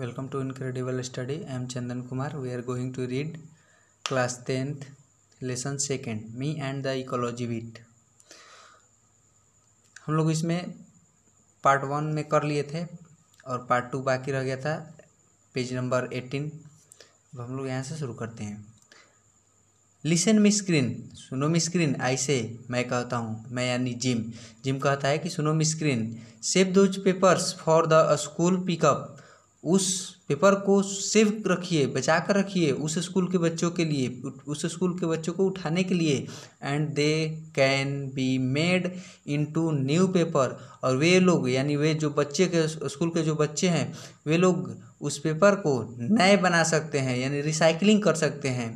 welcome to incredible study I am Chandan Kumar we are going to read class 10th lesson second me and the ecology bit हम लोग इसमें part one में कर लिए थे और पार्ट टू बाकी रह गया था पेज नंबर एटीन अब हम लोग यहाँ से शुरू करते हैं लिसन मिस स्क्रीन सुनो मिस स्क्रीन आई से मैं कहता हूँ मैं यानी जिम जिम कहता है कि सुनो Miss Green save those papers for the school pickup उस पेपर को सेव रखिए बचा कर रखिए उस स्कूल के बच्चों के लिए उस स्कूल के बच्चों को उठाने के लिए and they can be made into new paper और वे लोग यानी वे जो बच्चे के स्कूल के जो बच्चे हैं वे लोग उस पेपर को नए बना सकते हैं यानी रिसाइकलिंग कर सकते हैं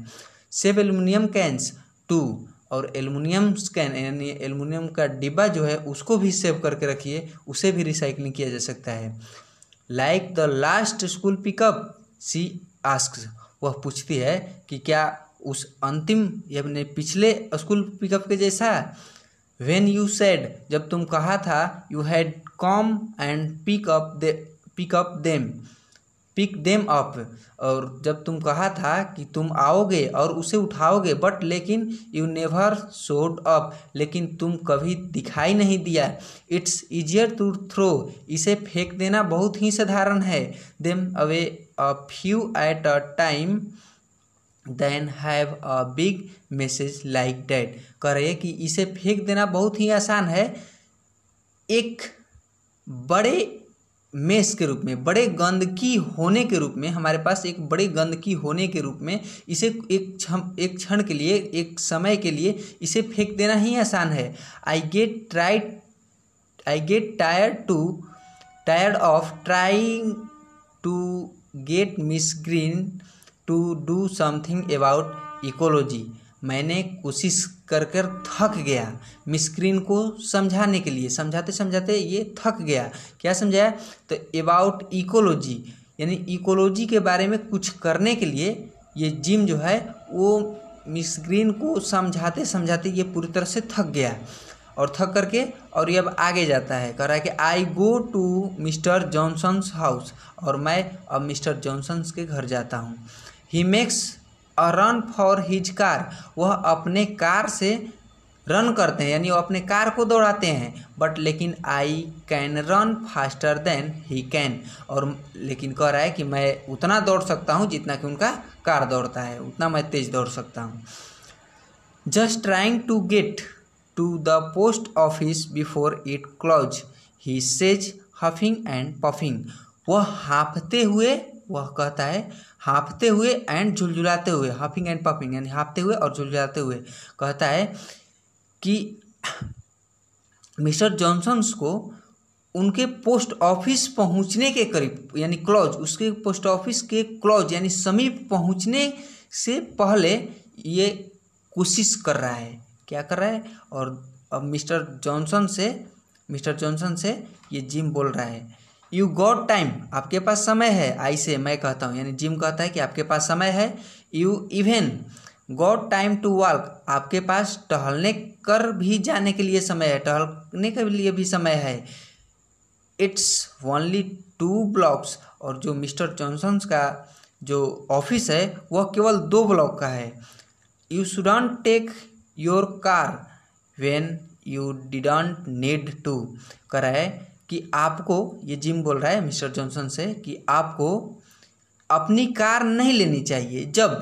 सेव एलुमिनियम कैंस टू और एलुमिनियम स्कैन यानी एलुमिनियम का डिब्बा जो है उसको भी सेव करके रखिए उसे भी रिसाइकलिंग किया जा सकता है like the last school pickup she ask वह पूछती है कि क्या उस अंतिम यानी पिछले स्कूल पिकअप के जैसा वेन यू सेड जब तुम कहा था you had come and pickup they pickup them pick them up और जब तुम कहा था कि तुम आओगे और उसे उठाओगे बट लेकिन यू नेवर शोड अप लेकिन तुम कभी दिखाई नहीं दिया इट्स इजियर टू थ्रो इसे फेंक देना बहुत ही साधारण है them away a few at a time then have a big message like that करे कि इसे फेंक देना बहुत ही आसान है एक बड़े मेस के रूप में बड़े गंदगी होने के रूप में हमारे पास एक बड़े गंदगी होने के रूप में इसे एक क्षम एक क्षण के लिए एक समय के लिए इसे फेंक देना ही आसान है I get try I get tire to tired of trying to get Miss Green to do something about ecology मैंने कोशिश कर कर थक गया मिसक्रीन को समझाने के लिए समझाते समझाते ये थक गया क्या समझाया तो अबाउट इकोलॉजी यानी इकोलॉजी के बारे में कुछ करने के लिए ये जिम जो है वो मिस ग्रीन को समझाते समझाते ये पूरी तरह से थक गया और थक करके और ये अब आगे जाता है कह रहा है कि I go to Mr Johnson's house और मैं अब मिस्टर जॉनसन्स के घर जाता हूँ he makes a run for his car वह अपने कार से रन करते हैं यानी वो अपने कार को दौड़ाते हैं बट लेकिन I can run faster than he can और लेकिन कह रहा है कि मैं उतना दौड़ सकता हूँ जितना कि उनका कार दौड़ता है उतना मैं तेज दौड़ सकता हूँ just trying to get to the post office before it close he says huffing and puffing वह हाँफते हुए वह कहता है हाँफते हुए एंड झुलझुलाते हुए हाफिंग एंड पफिंग यानी हाँफते हुए और झुलझुलाते हुए कहता है कि मिस्टर जॉनसन्स को उनके पोस्ट ऑफिस पहुंचने के करीब यानी क्लोज उसके पोस्ट ऑफिस के क्लोज यानी समीप पहुंचने से पहले ये कोशिश कर रहा है क्या कर रहा है और अब मिस्टर जॉनसन से मिस्टर जॉनसन से ये जिम बोल रहा है यू गॉट टाइम आपके पास समय है आई से मैं कहता हूँ यानी जिम कहता है कि आपके पास समय है you even got time to walk आपके पास टहलने कर भी जाने के लिए समय है टहलने के लिए भी समय है इट्स ओनली टू ब्लॉक्स और जो मिस्टर जॉनसन का जो ऑफिस है वह केवल दो ब्लॉक का है you shouldn't take your car when you didn't need to कराए कि आपको ये जिम बोल रहा है मिस्टर जॉनसन से कि आपको अपनी कार नहीं लेनी चाहिए जब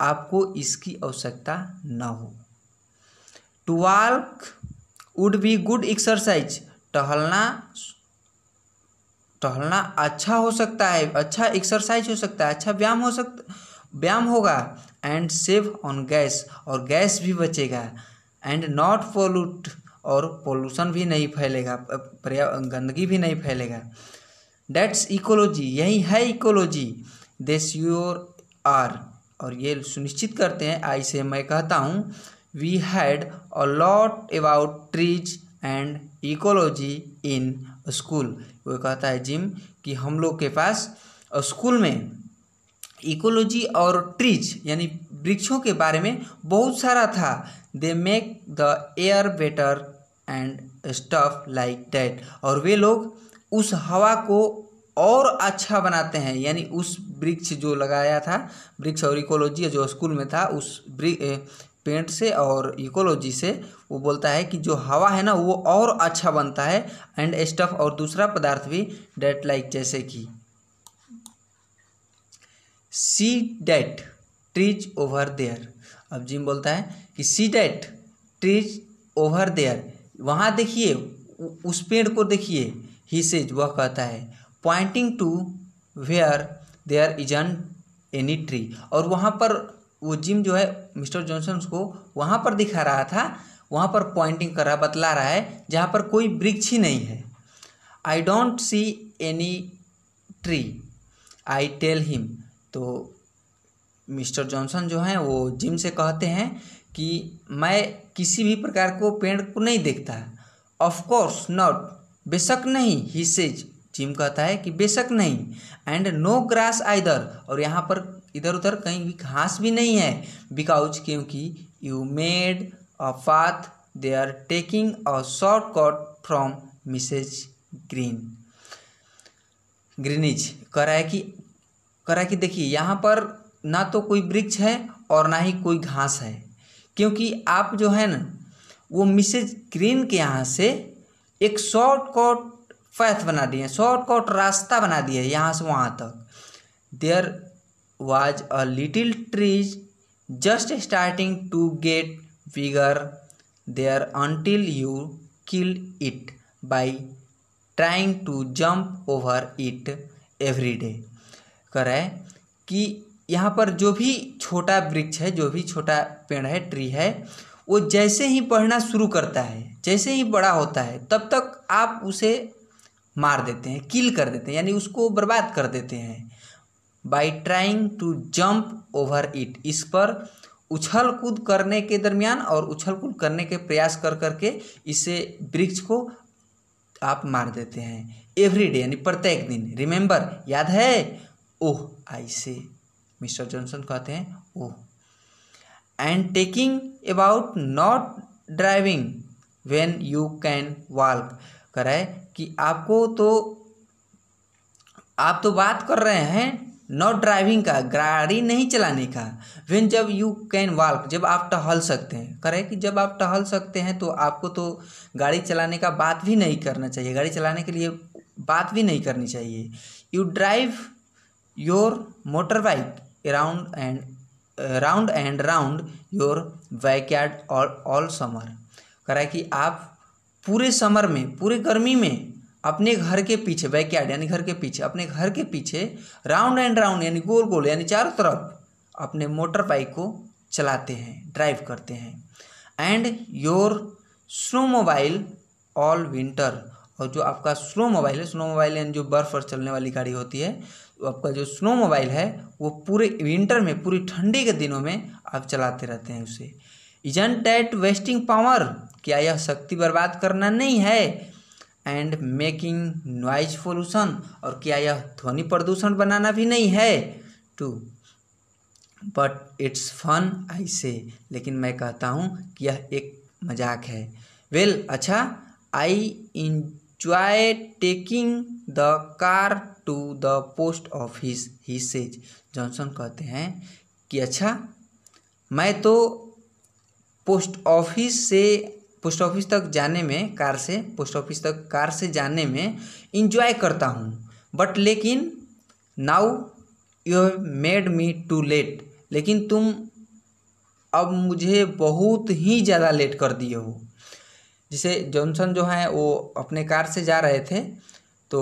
आपको इसकी आवश्यकता न हो to walk would be good exercise टहलना टहलना अच्छा हो सकता है अच्छा एक्सरसाइज हो सकता है अच्छा व्यायाम हो सकता व्यायाम होगा एंड सेव ऑन गैस और गैस भी बचेगा एंड नॉट पोल्यूट और पोल्यूशन भी नहीं फैलेगा पर्यावरण गंदगी भी नहीं फैलेगा डेट्स इकोलॉजी यही है इकोलॉजी दे श्योर आर और ये सुनिश्चित करते हैं आई से मैं कहता हूँ we had a lot about trees and ecology in school वो कहता है जिम कि हम लोग के पास स्कूल में इकोलॉजी और ट्रीज यानी वृक्षों के बारे में बहुत सारा था they make the air better and stuff like that और वे लोग उस हवा को और अच्छा बनाते हैं यानी उस वृक्ष जो लगाया था वृक्ष और इकोलॉजी जो स्कूल में था उस पेंट से और इकोलॉजी से वो बोलता है कि जो हवा है ना वो और अच्छा बनता है एंड स्टफ और दूसरा पदार्थ भी डेट लाइक जैसे कि see that trees over there अब जिम बोलता है कि see that trees over there वहाँ देखिए उस पेड़ को देखिए ही सेज वह कहता है pointing to where there is an any tree और वहाँ पर वो जिम जो है मिस्टर जॉनसन को वहाँ पर दिखा रहा था वहाँ पर पॉइंटिंग कर रहा बतला रहा है जहाँ पर कोई वृक्ष ही नहीं है I don't see any tree I tell him तो मिस्टर जॉनसन जो हैं वो जिम से कहते हैं कि मैं किसी भी प्रकार को पेड़ को नहीं देखता ऑफकोर्स नॉट बेशक नहीं ही सेज जिम कहता है कि बेशक नहीं एंड नो ग्रास आइदर और यहाँ पर इधर उधर कहीं भी घास भी नहीं है बिकाउज क्योंकि you made a path they are taking a short cut from Mrs Green Green's कह रहा है कि कह रहा है कि देखिए यहाँ पर ना तो कोई वृक्ष है और ना ही कोई घास है क्योंकि आप जो है ना वो मिसेज ग्रीन के यहाँ से एक शॉर्टकट पैथ बना दिए शॉर्टकट रास्ता बना दिए यहाँ से वहाँ तक there was a little trees just starting to get bigger there until you kill it by trying to jump over it every day करें कि यहाँ पर जो भी छोटा वृक्ष है जो भी छोटा पेड़ है ट्री है वो जैसे ही बढ़ना शुरू करता है जैसे ही बड़ा होता है तब तक आप उसे मार देते हैं किल कर देते हैं यानी उसको बर्बाद कर देते हैं by trying to jump over it इस पर उछल कूद करने के दरमियान और उछल कूद करने के प्रयास कर करके इसे वृक्ष को आप मार देते हैं एवरी डे यानी प्रत्येक दिन रिमेंबर याद है ओह आई से मिस्टर जॉनसन कहते हैं oh and taking about not driving when you can walk कराए कि आपको तो आप तो बात कर रहे हैं नॉट ड्राइविंग का गाड़ी नहीं चलाने का वेन जब यू कैन वॉक जब आप टहल सकते हैं करे कि जब आप टहल सकते हैं तो आपको तो गाड़ी चलाने का बात भी नहीं करना चाहिए गाड़ी चलाने के लिए बात भी नहीं करनी चाहिए you drive your motor bike around and uh, round and round your backyard all, all summer कह रहा है कि आप पूरे समर में पूरे गर्मी में अपने घर के पीछे बैकयार्ड यानी घर के पीछे अपने घर के पीछे राउंड एंड राउंड यानी गोल गोल यानी चारों तरफ अपने मोटर बाइक को चलाते हैं ड्राइव करते हैं and your snowmobile all winter और जो आपका स्लो मोबाइल है स्नो मोबाइल यानी जो बर्फ़ पर चलने वाली गाड़ी होती है तो आपका जो स्नो मोबाइल है वो पूरे विंटर में पूरी ठंडी के दिनों में आप चलाते रहते हैं उसे इजन टैट वेस्टिंग पावर क्या यह शक्ति बर्बाद करना नहीं है एंड मेकिंग नॉइज पोल्यूशन और क्या यह ध्वनि प्रदूषण बनाना भी नहीं है too but it's fun I say लेकिन मैं कहता हूँ कि यह एक मजाक है वेल well, अच्छा I in try taking the car to the post office he says जॉनसन कहते हैं कि अच्छा मैं तो पोस्ट ऑफिस से पोस्ट ऑफिस तक जाने में कार से पोस्ट ऑफिस तक कार से जाने में इंजॉय करता हूँ बट लेकिन now you have made me too late लेकिन तुम अब मुझे बहुत ही ज़्यादा लेट कर दिए हो जिसे जॉनसन जो हैं वो अपने कार से जा रहे थे तो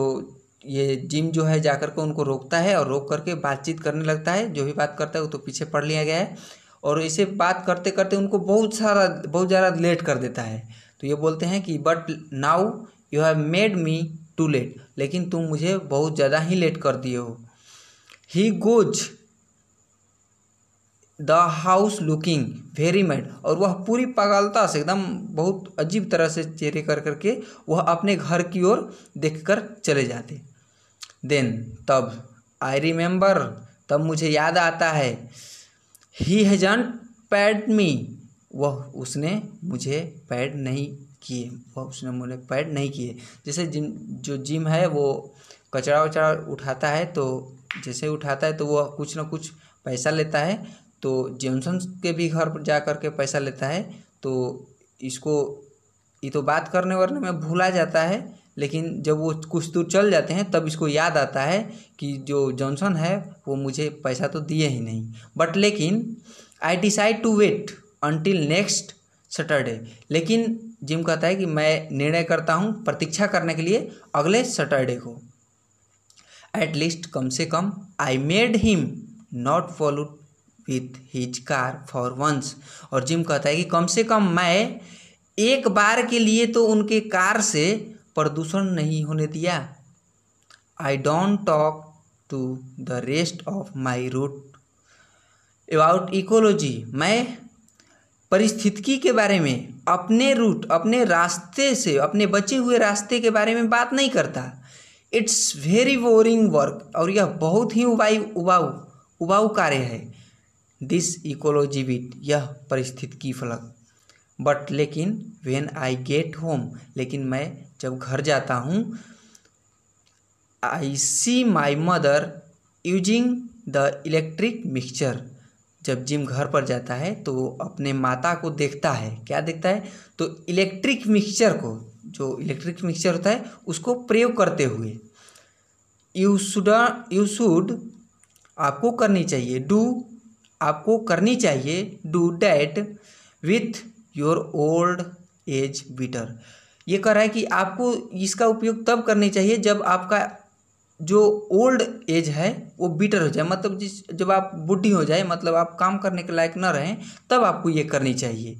ये जिम जो है जाकर के उनको रोकता है और रोक करके बातचीत करने लगता है जो भी बात करता है वो तो पीछे पढ़ लिया गया है और इसे बात करते करते उनको बहुत सारा बहुत ज़्यादा लेट कर देता है तो ये बोलते हैं कि but now you have made me too late लेकिन तुम मुझे बहुत ज़्यादा ही लेट कर दिए हो he goes the house looking very mad और वह पूरी पागलता से एकदम बहुत अजीब तरह से चेहरे कर करके वह अपने घर की ओर देख कर चले जाते देन तब आई रिमेंबर तब मुझे याद आता है ही हैजन पैड मी वह उसने मुझे पैड नहीं किए वह उसने मुझे पैड नहीं किए जैसे जिम जो जिम है वो कचरा वचरा उठाता है तो जैसे उठाता है तो वह कुछ ना कुछ पैसा लेता है तो जॉनसन के भी घर पर जा कर के पैसा लेता है तो इसको ये तो बात करने वरने में भूला जाता है लेकिन जब वो कुछ दूर चल जाते हैं तब इसको याद आता है कि जो जॉनसन है वो मुझे पैसा तो दिए ही नहीं बट लेकिन I decide to wait until next Saturday लेकिन जिम कहता है कि मैं निर्णय करता हूँ प्रतीक्षा करने के लिए अगले सैटरडे को एटलीस्ट कम से कम I made him not follow with his car for once और जिम कहता है कि कम से कम मैं एक बार के लिए तो उनके कार से प्रदूषण नहीं होने दिया I don't talk to the rest of my route about ecology मैं परिस्थितिकी के बारे में अपने रूट अपने रास्ते से अपने बचे हुए रास्ते के बारे में बात नहीं करता इट्स वेरी बोरिंग वर्क और यह बहुत ही उबाई उबाऊ उबाऊ कार्य है दिस इकोलॉजी बिट यह परिस्थितिकी फलक बट लेकिन वेन आई गेट होम लेकिन मैं जब घर जाता हूँ I see my mother using the electric mixture जब जिम घर पर जाता है तो अपने माता को देखता है क्या देखता है तो इलेक्ट्रिक मिक्सचर को जो इलेक्ट्रिक मिक्सचर होता है उसको प्रयोग करते हुए यू शुड यू शुड आपको करनी चाहिए डू आपको करनी चाहिए do that with your old age beater ये कह रहा है कि आपको इसका उपयोग तब करनी चाहिए जब आपका जो ओल्ड एज है वो बीटर हो जाए मतलब जिस जब आप बुढ़ी हो जाए मतलब आप काम करने के लायक ना रहें तब आपको ये करनी चाहिए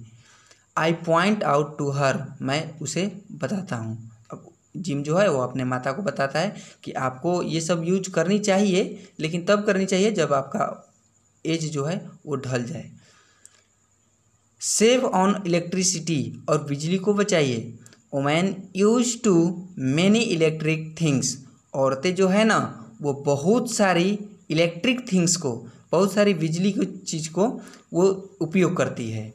I point out to her मैं उसे बताता हूँ अब जिम जो है वो अपने माता को बताता है कि आपको ये सब यूज करनी चाहिए लेकिन तब करनी चाहिए जब आपका एज जो है वो ढल जाए सेव ऑन इलेक्ट्रिसिटी और बिजली को बचाइए woman use too many electric things औरतें जो है ना वो बहुत सारी इलेक्ट्रिक थिंग्स को बहुत सारी बिजली की चीज़ को वो उपयोग करती है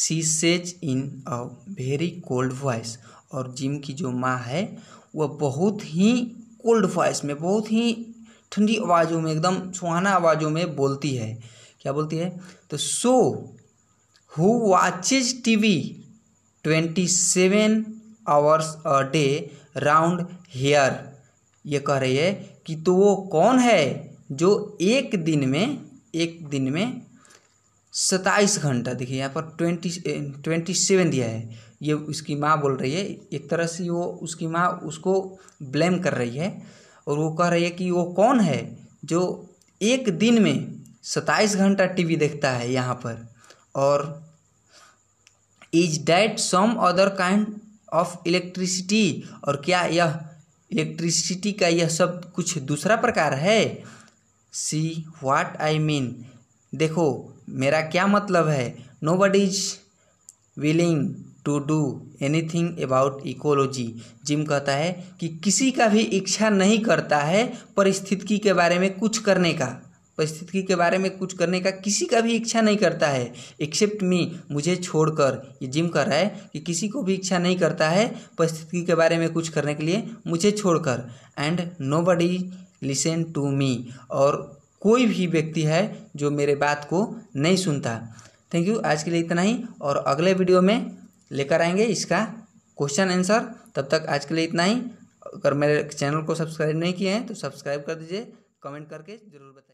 she says in a very cold voice और जिम की जो माँ है वह बहुत ही कोल्ड वॉइस में बहुत ही ठंडी आवाज़ों में एकदम सुहाना आवाज़ों में बोलती है क्या बोलती है तो so who watches T V twenty seven hours a day round here ये कह रही है कि तो वो कौन है जो एक दिन में एक दिन में सत्ताईस घंटा देखिए यहाँ पर ट्वेंटी ट्वेंटी सेवन दिया है ये उसकी माँ बोल रही है एक तरह से वो उसकी माँ उसको ब्लेम कर रही है और वो कह रही है कि वो कौन है जो एक दिन में सत्ताईस घंटा टीवी देखता है यहाँ पर और is that some other kind of electricity और क्या यह इलेक्ट्रिसिटी का यह सब कुछ दूसरा प्रकार है सी वाट आई मीन देखो मेरा क्या मतलब है nobody's is willing to do anything about ecology Jim कहता है कि किसी का भी इच्छा नहीं करता है परिस्थितिकी के बारे में कुछ करने का परिस्थितिकी के बारे में कुछ करने का किसी का भी इच्छा नहीं करता है एक्सेप्ट मी मुझे छोड़कर ये जिम कर रहा है कि किसी को भी इच्छा नहीं करता है परिस्थितिकी के बारे में कुछ करने के लिए मुझे छोड़कर and nobody listen to me और कोई भी व्यक्ति है जो मेरे बात को नहीं सुनता थैंक यू आज के लिए इतना ही और अगले वीडियो में लेकर आएंगे इसका क्वेश्चन आंसर तब तक आज के लिए इतना ही अगर मेरे चैनल को सब्सक्राइब नहीं किए हैं तो सब्सक्राइब कर दीजिए कमेंट करके जरूर बताइए